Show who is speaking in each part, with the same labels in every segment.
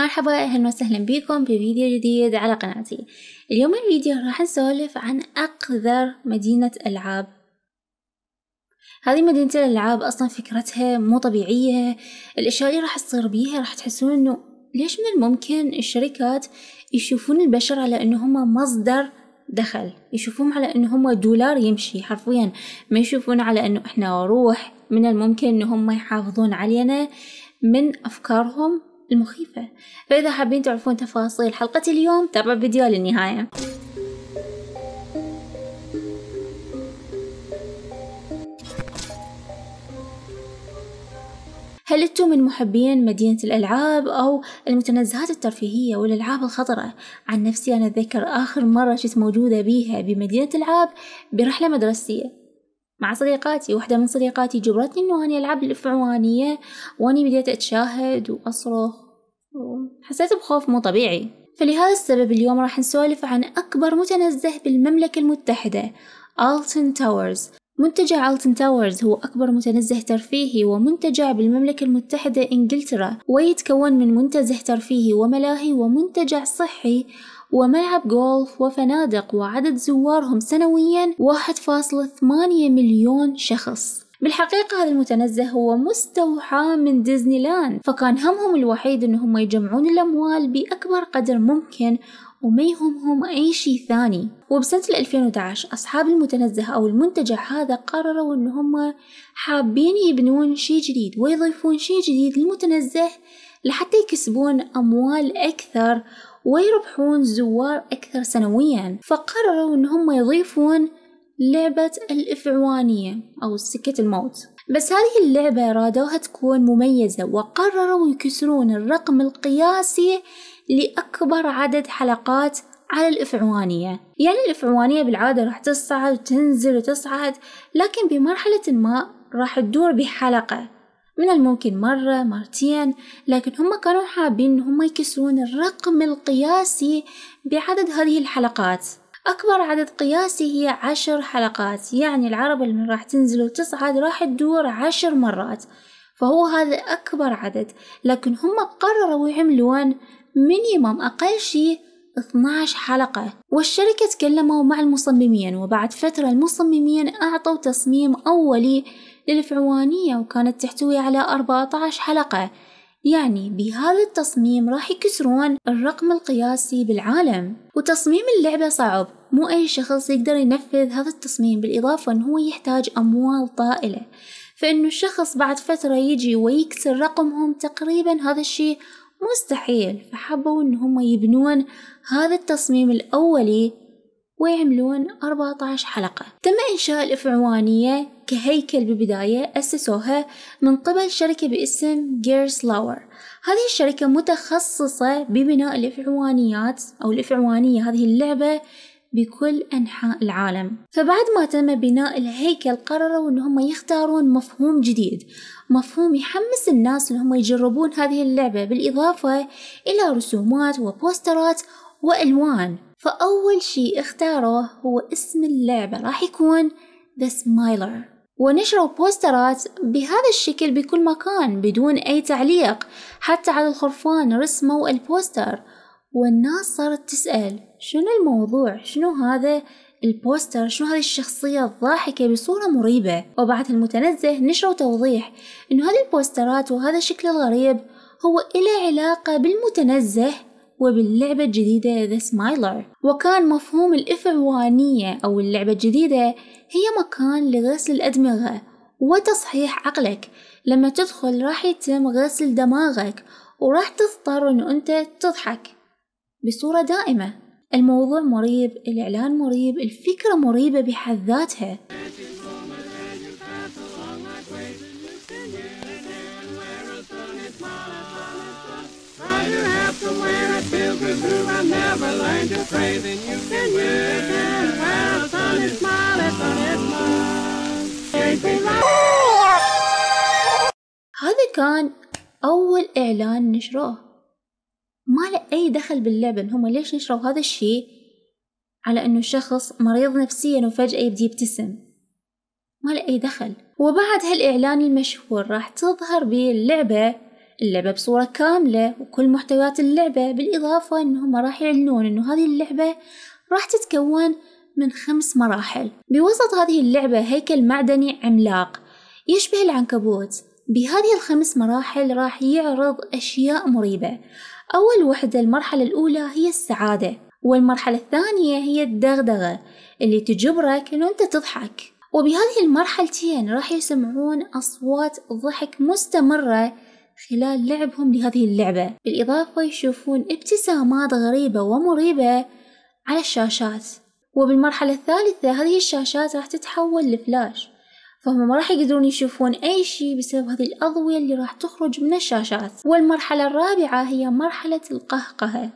Speaker 1: مرحبا اهلا وسهلا بكم بفيديو جديد على قناتي اليوم الفيديو راح نسولف عن اقذر مدينة العاب هذه مدينة الالعاب اصلا فكرتها مو طبيعية الاشياء اللي راح تصير بيها راح تحسون انه ليش من الممكن الشركات يشوفون البشر على انه مصدر دخل يشوفون على انه دولار يمشي حرفيا ما يشوفون على انه احنا روح من الممكن انهم يحافظون علينا من افكارهم المخيفة فإذا حابين تعرفون تفاصيل حلقة اليوم تابعوا الفيديو للنهاية هل انتم من محبين مدينة الألعاب أو المتنزهات الترفيهية والألعاب الخطرة؟ عن نفسي أنا أتذكر آخر مرة شفت موجودة بيها بمدينة ألعاب برحلة مدرسية مع صديقاتي واحدة من صديقاتي جبرتني إنه أني ألعب الفعوانية وأني بديت أتشاهد وأصرخ حسيت بخوف مو طبيعي فلهذا السبب اليوم راح نسولف عن أكبر متنزه بالمملكة المتحدة ألتن تاورز منتجع ألتن تاورز هو أكبر متنزه ترفيهي ومنتجع بالمملكة المتحدة إنجلترا ويتكون من منتزه ترفيهي وملاهي ومنتجع صحي وملعب جولف وفنادق وعدد زوارهم سنويا 1.8 مليون شخص بالحقيقة هذا المتنزه هو مستوحى من ديزني لاند فكان همهم الوحيد أنهم يجمعون الأموال بأكبر قدر ممكن وما يهمهم أي شيء ثاني وبسنة 2011 أصحاب المتنزه أو المنتجع هذا قرروا انهم حابين يبنون شيء جديد ويضيفون شيء جديد للمتنزه لحتى يكسبون أموال أكثر ويربحون زوار أكثر سنويا فقرروا انهم يضيفون لعبة الإفعوانية أو سكة الموت بس هذه اللعبة رادوها تكون مميزة وقرروا يكسرون الرقم القياسي لأكبر عدد حلقات على الإفعوانية يعني الإفعوانية بالعادة راح تصعد وتنزل وتصعد لكن بمرحلة ما راح تدور بحلقة من الممكن مرة مرتين لكن هم كانوا حابين هم يكسرون الرقم القياسي بعدد هذه الحلقات أكبر عدد قياسي هي عشر حلقات يعني العربة اللي راح تنزل وتصعد راح تدور عشر مرات فهو هذا أكبر عدد لكن هم قرروا يعملون مينيمم أقل شيء 12 حلقة والشركة تكلموا مع المصممين وبعد فترة المصممين أعطوا تصميم أولي للفعوانية وكانت تحتوي على 14 حلقة يعني بهذا التصميم راح يكسرون الرقم القياسي بالعالم وتصميم اللعبة صعب مو أي شخص يقدر ينفذ هذا التصميم بالإضافة أنه هو يحتاج أموال طائلة فإنه الشخص بعد فترة يجي ويكسر رقمهم تقريبا هذا الشيء مستحيل فحبوا أنهم يبنون هذا التصميم الأولي ويعملون 14 حلقة تم إنشاء الإفعوانية كهيكل بالبداية أسسوها من قبل شركة باسم جيرس لاور هذه الشركة متخصصة ببناء الإفعوانيات أو الإفعوانية هذه اللعبة بكل أنحاء العالم فبعد ما تم بناء الهيكل قرروا أنهم يختارون مفهوم جديد مفهوم يحمس الناس أنهم يجربون هذه اللعبة بالإضافة إلى رسومات وبوسترات وألوان فأول شي اختاروه هو اسم اللعبة راح يكون The Smiler ونشروا بوسترات بهذا الشكل بكل مكان بدون أي تعليق حتى على الخرفان رسموا البوستر والناس صارت تسأل شنو الموضوع شنو هذا البوستر شنو هذه الشخصية الضاحكة بصورة مريبة وبعد المتنزه نشروا توضيح انه هذه البوسترات وهذا الشكل الغريب هو إله علاقة بالمتنزه وباللعبة الجديدة The Smiler وكان مفهوم الإفعوانية أو اللعبة الجديدة هي مكان لغسل الأدمغة وتصحيح عقلك لما تدخل راح يتم غسل دماغك وراح تضطر أن أنت تضحك بصورة دائمة الموضوع مريب الإعلان مريب الفكرة مريبة بحد ذاتها that pilgrim whom I never learned to pray, then you can you can well, sunny smile, and sunny smile. هذا كان أول إعلان نشروه ما له أي دخل باللعبة هم ليش نشروا هذا الشيء على أنه شخص مريض نفسيا وفجأة يبدي يبتسم ما له أي دخل وبعد هالإعلان المشهور راح تظهر بيه اللعبة اللعبة بصورة كاملة وكل محتويات اللعبة بالإضافة أنهم راح يعلنون أنه هذه اللعبة راح تتكون من خمس مراحل بوسط هذه اللعبة هيكل معدني عملاق يشبه العنكبوت بهذه الخمس مراحل راح يعرض أشياء مريبة أول وحدة المرحلة الأولى هي السعادة والمرحلة الثانية هي الدغدغة اللي تجبرك أنه أنت تضحك وبهذه المرحلتين راح يسمعون أصوات ضحك مستمرة خلال لعبهم لهذه اللعبة بالإضافة يشوفون ابتسامات غريبة ومريبة على الشاشات وبالمرحلة الثالثة هذه الشاشات راح تتحول لفلاش فهم ما راح يقدرون يشوفون أي شيء بسبب هذه الأضوية اللي راح تخرج من الشاشات والمرحلة الرابعة هي مرحلة القهقهة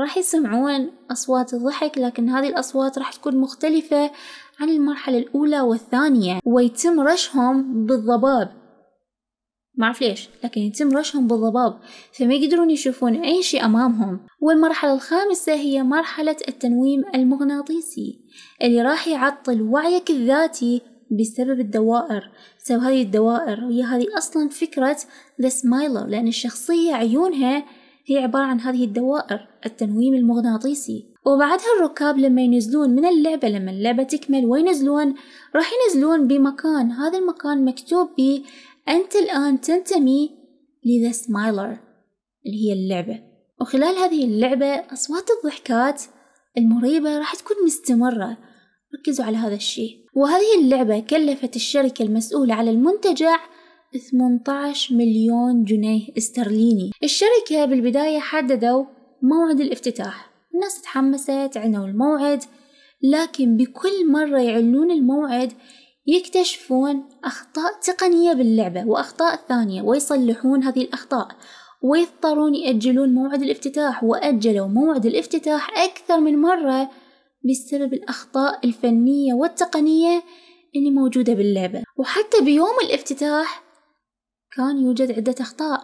Speaker 1: راح يسمعون أصوات الضحك لكن هذه الأصوات راح تكون مختلفة عن المرحلة الأولى والثانية ويتم رشهم بالضباب ما أعرف ليش لكن يتم رشهم بالضباب فما يقدرون يشوفون أي شيء أمامهم والمرحلة الخامسة هي مرحلة التنويم المغناطيسي اللي راح يعطل وعيك الذاتي بسبب الدوائر سو هذه الدوائر وهي هذه أصلا فكرة ذا سمايلر لأن الشخصية عيونها هي عبارة عن هذه الدوائر التنويم المغناطيسي وبعدها الركاب لما ينزلون من اللعبة لما اللعبة تكمل وينزلون راح ينزلون بمكان هذا المكان مكتوب أنت الآن تنتمي لذا سمايلر اللي هي اللعبة وخلال هذه اللعبة أصوات الضحكات المريبة راح تكون مستمرة ركزوا على هذا الشيء وهذه اللعبة كلفت الشركة المسؤولة على المنتجع 18 مليون جنيه استرليني الشركة بالبداية حددوا موعد الافتتاح الناس تحمست عنوا الموعد لكن بكل مرة يعلنون الموعد يكتشفون أخطاء تقنية باللعبة وأخطاء ثانية ويصلحون هذه الأخطاء ويضطرون يأجلون موعد الافتتاح وأجلوا موعد الافتتاح أكثر من مرة بسبب الأخطاء الفنية والتقنية اللي موجودة باللعبة وحتى بيوم الافتتاح كان يوجد عدة أخطاء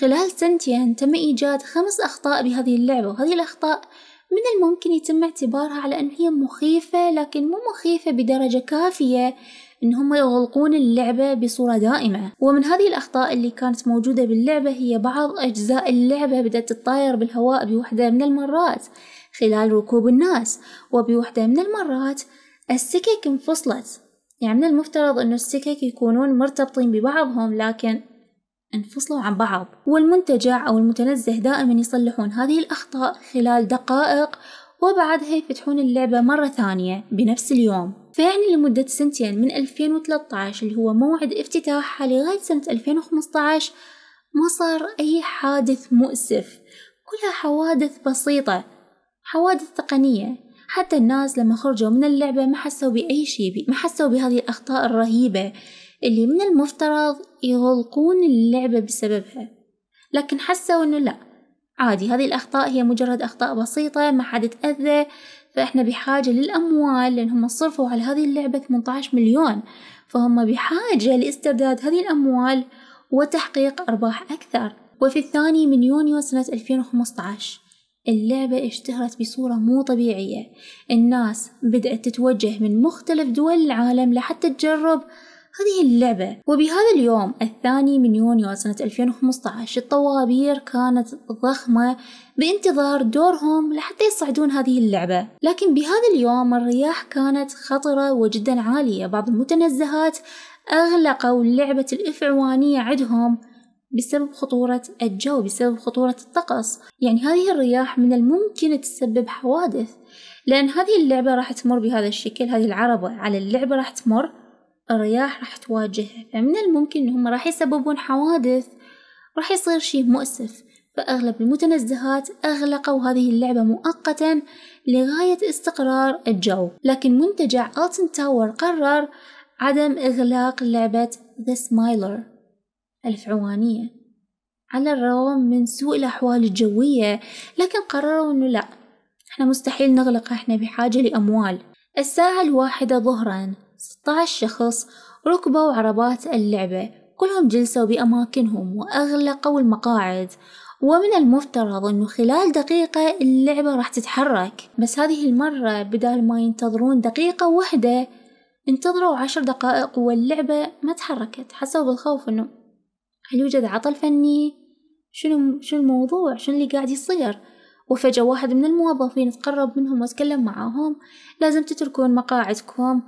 Speaker 1: خلال سنتين تم إيجاد خمس أخطاء بهذه اللعبة وهذه الأخطاء من الممكن يتم اعتبارها على أن هي مخيفة لكن مو مخيفة بدرجة كافية إن هم يغلقون اللعبة بصورة دائمة ومن هذه الأخطاء اللي كانت موجودة باللعبة هي بعض أجزاء اللعبة بدأت تطاير بالهواء بوحدة من المرات خلال ركوب الناس وبوحدة من المرات السكك انفصلت يعني من المفترض أن السكك يكونون مرتبطين ببعضهم لكن انفصلوا عن بعض والمنتجع أو المتنزه دائما يصلحون هذه الأخطاء خلال دقائق وبعدها يفتحون اللعبة مرة ثانية بنفس اليوم فيعني لمدة سنتين من 2013 اللي هو موعد افتتاحها لغاية سنة 2015 ما صار أي حادث مؤسف كلها حوادث بسيطة حوادث تقنية حتى الناس لما خرجوا من اللعبة ما حسوا بأي شيء ما حسوا بهذه الأخطاء الرهيبة اللي من المفترض يغلقون اللعبة بسببها لكن حسوا أنه لأ عادي هذه الأخطاء هي مجرد أخطاء بسيطة ما حد تأذى فإحنا بحاجة للأموال لأن هم صرفوا على هذه اللعبة 18 مليون فهم بحاجة لاسترداد هذه الأموال وتحقيق أرباح أكثر وفي الثاني من يونيو سنة 2015 اللعبة اشتهرت بصورة مو طبيعية الناس بدأت تتوجه من مختلف دول العالم لحتى تجرب هذه اللعبة وبهذا اليوم الثاني من يونيو سنة 2015 الطوابير كانت ضخمة بانتظار دورهم لحتى يصعدون هذه اللعبة لكن بهذا اليوم الرياح كانت خطرة وجدا عالية بعض المتنزهات أغلقوا لعبة الإفعوانية عندهم بسبب خطورة الجو بسبب خطورة الطقس يعني هذه الرياح من الممكن تسبب حوادث لأن هذه اللعبة راح تمر بهذا الشكل هذه العربة على اللعبة راح تمر الرياح راح تواجهه فمن يعني الممكن إنهم راح يسببون حوادث راح يصير شيء مؤسف فأغلب المتنزهات أغلقوا هذه اللعبة مؤقتا لغاية استقرار الجو لكن منتجع ألتن تاور قرر عدم إغلاق لعبة ذا سمايلر الفعوانية على الرغم من سوء الأحوال الجوية لكن قرروا أنه لا احنا مستحيل نغلق احنا بحاجة لأموال الساعة الواحدة ظهرا 16 شخص ركبوا عربات اللعبة كلهم جلسوا بأماكنهم وأغلقوا المقاعد ومن المفترض أنه خلال دقيقة اللعبة راح تتحرك بس هذه المرة بدال ما ينتظرون دقيقة واحدة انتظروا عشر دقائق واللعبة ما تحركت حسوا بالخوف أنه هل يوجد عطل فني؟ شنو شنو الموضوع؟ شنو اللي قاعد يصير؟ وفجأة واحد من الموظفين تقرب منهم وتكلم معاهم لازم تتركون مقاعدكم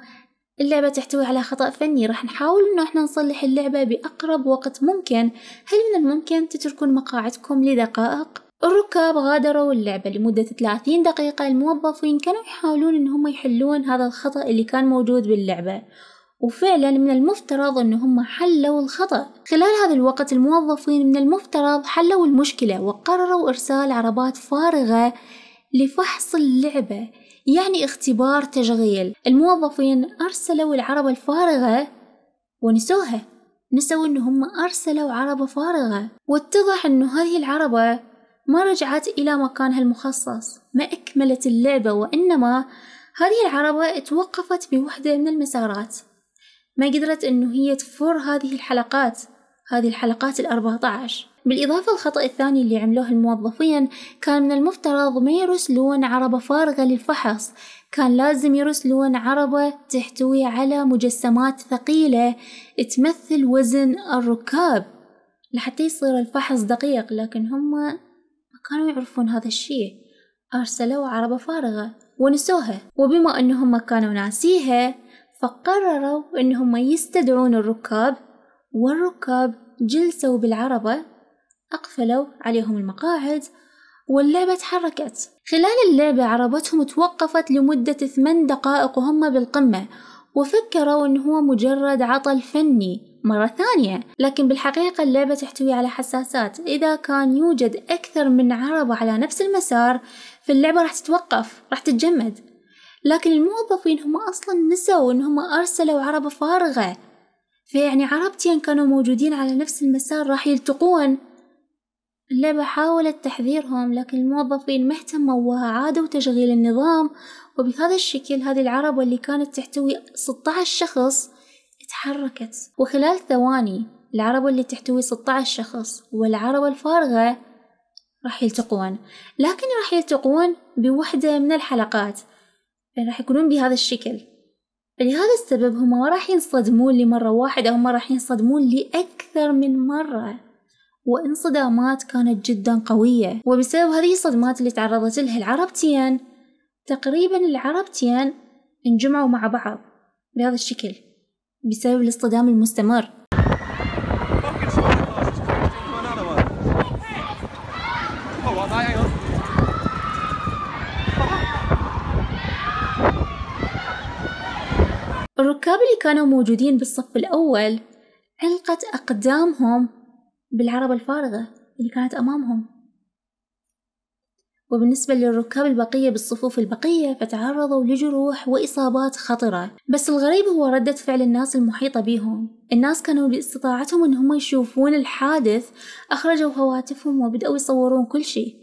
Speaker 1: اللعبة تحتوي على خطأ فني راح نحاول انه احنا نصلح اللعبة بأقرب وقت ممكن هل من الممكن تتركون مقاعدكم لدقائق؟ الركاب غادروا اللعبة لمدة 30 دقيقة الموظفين كانوا يحاولون ان هم يحلون هذا الخطأ اللي كان موجود باللعبة وفعلا من المفترض ان هم حلوا الخطأ خلال هذا الوقت الموظفين من المفترض حلوا المشكلة وقرروا ارسال عربات فارغة لفحص اللعبة يعني اختبار تشغيل الموظفين أرسلوا العربة الفارغة ونسوها نسوا إن هم أرسلوا عربة فارغة واتضح أن هذه العربة ما رجعت إلى مكانها المخصص ما أكملت اللعبة وإنما هذه العربة توقفت بوحدة من المسارات ما قدرت إنه هي تفر هذه الحلقات هذه الحلقات الأربعة عشر بالإضافة الخطأ الثاني اللي عملوه الموظفين كان من المفترض ما يرسلون عربة فارغة للفحص كان لازم يرسلون عربة تحتوي على مجسمات ثقيلة تمثل وزن الركاب لحتى يصير الفحص دقيق لكن هم ما كانوا يعرفون هذا الشيء أرسلوا عربة فارغة ونسوها وبما أنهم كانوا ناسيها فقرروا أنهم يستدعون الركاب والركاب جلسوا بالعربة أقفلوا عليهم المقاعد واللعبة تحركت خلال اللعبة عربتهم توقفت لمدة ثمان دقائق وهم بالقمة وفكروا إن هو مجرد عطل فني مرة ثانية لكن بالحقيقة اللعبة تحتوي على حساسات إذا كان يوجد أكثر من عربة على نفس المسار فاللعبة راح تتوقف راح تتجمد لكن الموظفين هم أصلا نسوا إن هم أرسلوا عربة فارغة فيعني عربتين كانوا موجودين على نفس المسار راح يلتقون اللعبة حاولت تحذيرهم لكن الموظفين ما اهتموا وعادوا تشغيل النظام وبهذا الشكل هذه العربة اللي كانت تحتوي 16 شخص تحركت وخلال ثواني العربة اللي تحتوي 16 شخص والعربة الفارغة راح يلتقون لكن راح يلتقون بوحدة من الحلقات راح يكونون بهذا الشكل فلهذا السبب هم ما راح ينصدمون لمرة واحدة هم راح ينصدمون لأكثر من مرة وانصدامات كانت جدا قوية وبسبب هذه الصدمات اللي تعرضت لها العربتين تقريبا العربتين انجمعوا مع بعض بهذا الشكل بسبب الاصطدام المستمر الركاب اللي كانوا موجودين بالصف الأول علقت أقدامهم بالعربة الفارغة اللي كانت أمامهم وبالنسبة للركاب البقية بالصفوف البقية فتعرضوا لجروح وإصابات خطرة بس الغريب هو ردة فعل الناس المحيطة بهم الناس كانوا باستطاعتهم أنهم يشوفون الحادث أخرجوا هواتفهم وبدأوا يصورون كل شيء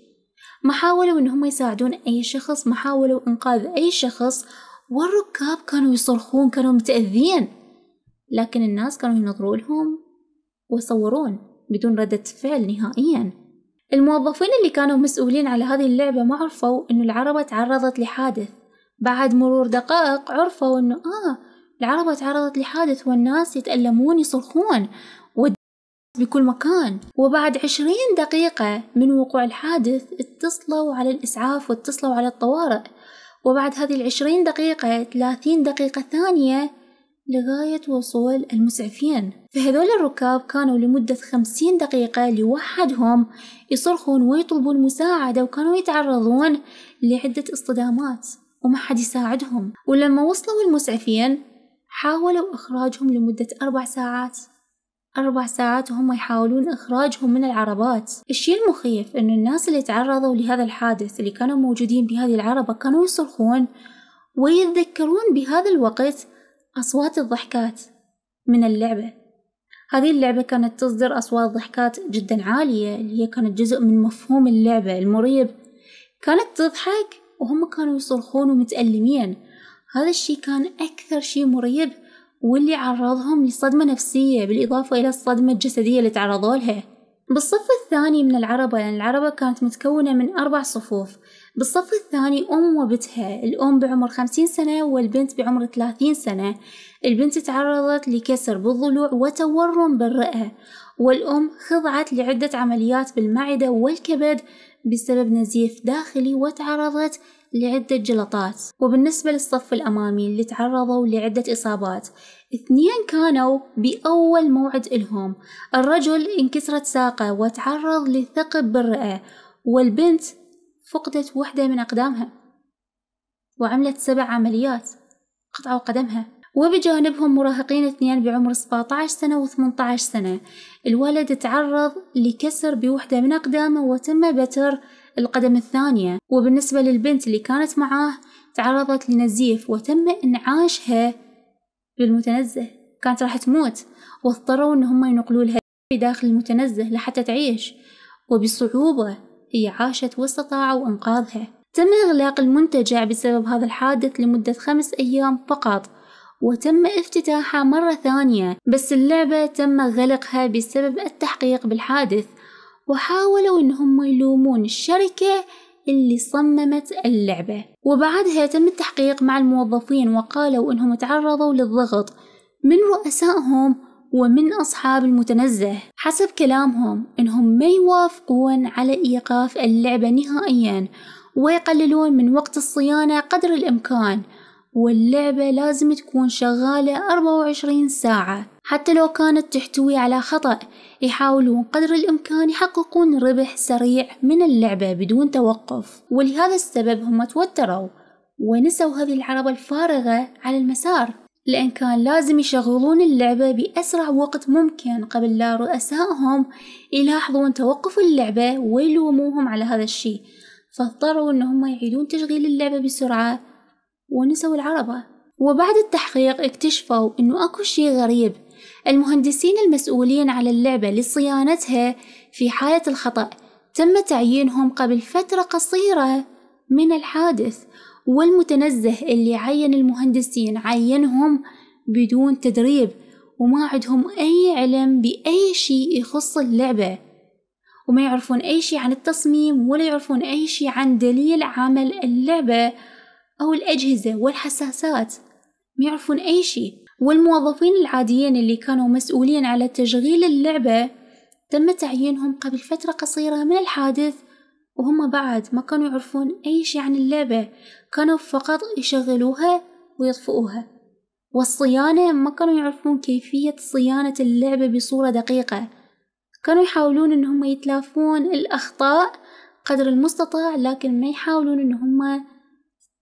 Speaker 1: ما حاولوا أنهم يساعدون أي شخص ما حاولوا إنقاذ أي شخص والركاب كانوا يصرخون كانوا متأذين لكن الناس كانوا ينظروا لهم ويصورون بدون ردة فعل نهائيا الموظفين اللي كانوا مسؤولين على هذه اللعبة ما عرفوا أنه العربة تعرضت لحادث بعد مرور دقائق عرفوا أنه آه العربة تعرضت لحادث والناس يتألمون يصرخون بكل مكان وبعد عشرين دقيقة من وقوع الحادث اتصلوا على الإسعاف واتصلوا على الطوارئ وبعد هذه العشرين دقيقة ثلاثين دقيقة ثانية لغاية وصول المسعفين فهذول الركاب كانوا لمدة خمسين دقيقة لوحدهم يصرخون ويطلبون مساعدة وكانوا يتعرضون لعدة اصطدامات وما حد يساعدهم ولما وصلوا المسعفين حاولوا إخراجهم لمدة أربع ساعات أربع ساعات وهم يحاولون إخراجهم من العربات الشيء المخيف أن الناس اللي تعرضوا لهذا الحادث اللي كانوا موجودين بهذه العربة كانوا يصرخون ويتذكرون بهذا الوقت أصوات الضحكات من اللعبة هذه اللعبة كانت تصدر أصوات ضحكات جدا عالية اللي هي كانت جزء من مفهوم اللعبة المريب كانت تضحك وهم كانوا يصرخون ومتألمين هذا الشي كان أكثر شي مريب واللي عرضهم لصدمة نفسية بالإضافة إلى الصدمة الجسدية اللي تعرضوا لها بالصف الثاني من العربة لأن يعني العربة كانت متكونة من أربع صفوف بالصف الثاني أم وبتها الأم بعمر خمسين سنة والبنت بعمر ثلاثين سنة البنت تعرضت لكسر بالضلوع وتورم بالرئة والأم خضعت لعدة عمليات بالمعدة والكبد بسبب نزيف داخلي وتعرضت لعدة جلطات وبالنسبة للصف الأمامي اللي تعرضوا لعدة إصابات اثنين كانوا بأول موعد إلهم الرجل انكسرت ساقه وتعرض لثقب بالرئة والبنت فقدت وحدة من أقدامها وعملت سبع عمليات قطعوا قدمها وبجانبهم مراهقين اثنين بعمر 17 سنة و18 سنة الولد تعرض لكسر بوحدة من أقدامه وتم بتر القدم الثانية وبالنسبة للبنت اللي كانت معاه تعرضت لنزيف وتم إنعاشها بالمتنزه كانت راح تموت واضطروا إن هم ينقلوا لها داخل المتنزه لحتى تعيش وبصعوبة هي عاشت واستطاعوا إنقاذها تم إغلاق المنتجع بسبب هذا الحادث لمدة خمس أيام فقط وتم افتتاحها مرة ثانية بس اللعبة تم غلقها بسبب التحقيق بالحادث وحاولوا انهم يلومون الشركة اللي صممت اللعبة وبعدها تم التحقيق مع الموظفين وقالوا انهم تعرضوا للضغط من رؤسائهم ومن أصحاب المتنزه حسب كلامهم إنهم ما يوافقون على إيقاف اللعبة نهائيا ويقللون من وقت الصيانة قدر الإمكان واللعبة لازم تكون شغالة 24 ساعة حتى لو كانت تحتوي على خطأ يحاولون قدر الإمكان يحققون ربح سريع من اللعبة بدون توقف ولهذا السبب هم توتروا ونسوا هذه العربة الفارغة على المسار لأن كان لازم يشغلون اللعبة بأسرع وقت ممكن قبل لا رؤسائهم يلاحظون توقف اللعبة ويلوموهم على هذا الشي فاضطروا أنهم يعيدون تشغيل اللعبة بسرعة ونسوا العربة وبعد التحقيق اكتشفوا أنه أكو شي غريب المهندسين المسؤولين على اللعبة لصيانتها في حالة الخطأ تم تعيينهم قبل فترة قصيرة من الحادث والمتنزه اللي عين المهندسين عينهم بدون تدريب وما عندهم أي علم بأي شيء يخص اللعبة وما يعرفون أي شيء عن التصميم ولا يعرفون أي شيء عن دليل عمل اللعبة أو الأجهزة والحساسات ما يعرفون أي شيء والموظفين العاديين اللي كانوا مسؤولين على تشغيل اللعبة تم تعيينهم قبل فترة قصيرة من الحادث وهم بعد ما كانوا يعرفون أي شيء عن اللعبة كانوا فقط يشغلوها ويطفئوها والصيانة ما كانوا يعرفون كيفية صيانة اللعبة بصورة دقيقة كانوا يحاولون إن هم يتلافون الأخطاء قدر المستطاع لكن ما يحاولون إن هم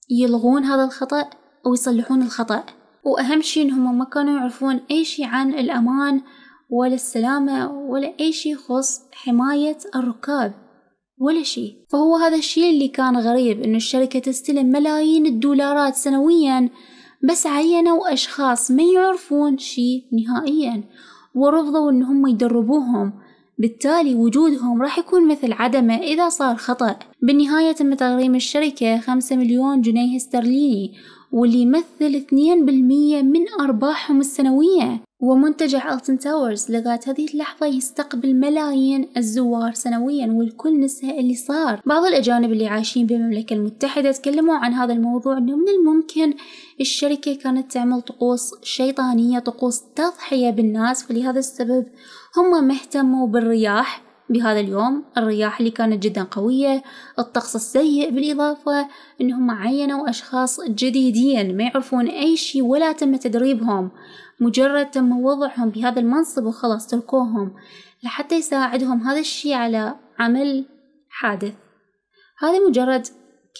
Speaker 1: يلغون هذا الخطأ أو يصلحون الخطأ وأهم شي إنهم ما كانوا يعرفون أي شي عن الأمان ولا السلامة ولا أي شي يخص حماية الركاب ولا شيء فهو هذا الشيء اللي كان غريب أن الشركة تستلم ملايين الدولارات سنويا بس عينوا أشخاص ما يعرفون شيء نهائيا ورفضوا أنهم يدربوهم بالتالي وجودهم راح يكون مثل عدمه إذا صار خطأ بالنهاية تم تغريم الشركة خمسة مليون جنيه استرليني واللي يمثل 2% من أرباحهم السنوية ومنتجع ألتن تاورز لغاية هذه اللحظة يستقبل ملايين الزوار سنويا والكل نسى اللي صار بعض الأجانب اللي عايشين بالمملكة المتحدة تكلموا عن هذا الموضوع أنه من الممكن الشركة كانت تعمل طقوس شيطانية طقوس تضحية بالناس فلهذا السبب هم ما اهتموا بالرياح بهذا اليوم الرياح اللي كانت جدا قوية الطقس السيء بالإضافة أنهم عينوا أشخاص جديدين ما يعرفون أي شيء ولا تم تدريبهم مجرد تم وضعهم بهذا المنصب وخلاص تركوهم لحتى يساعدهم هذا الشيء على عمل حادث هذا مجرد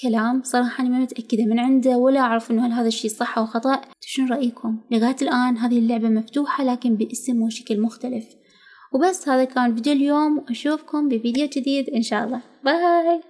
Speaker 1: كلام صراحة أنا ما متأكدة من عنده ولا أعرف إنه هل هذا الشيء صح أو خطأ شنو رأيكم؟ لغاية الآن هذه اللعبة مفتوحة لكن باسم وشكل مختلف وبس هذا كان فيديو اليوم وأشوفكم بفيديو جديد إن شاء الله باي